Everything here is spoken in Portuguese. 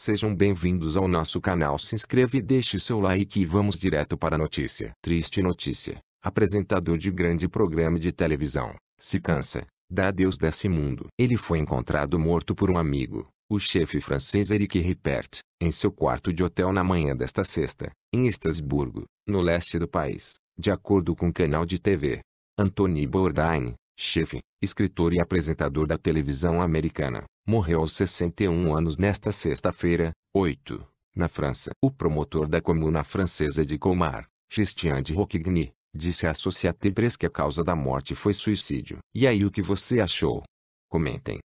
Sejam bem-vindos ao nosso canal. Se inscreva e deixe seu like e vamos direto para a notícia. Triste notícia. Apresentador de grande programa de televisão, se cansa, dá adeus desse mundo. Ele foi encontrado morto por um amigo, o chefe francês Eric Ripert, em seu quarto de hotel na manhã desta sexta, em Estrasburgo, no leste do país, de acordo com o canal de TV. Anthony Bourdain, chefe, escritor e apresentador da televisão americana, morreu aos 61 anos nesta sexta-feira, 8, na França. O promotor da Comuna Francesa de Colmar, Christian de Roquigny, disse à Associated Press que a causa da morte foi suicídio. E aí o que você achou? Comentem.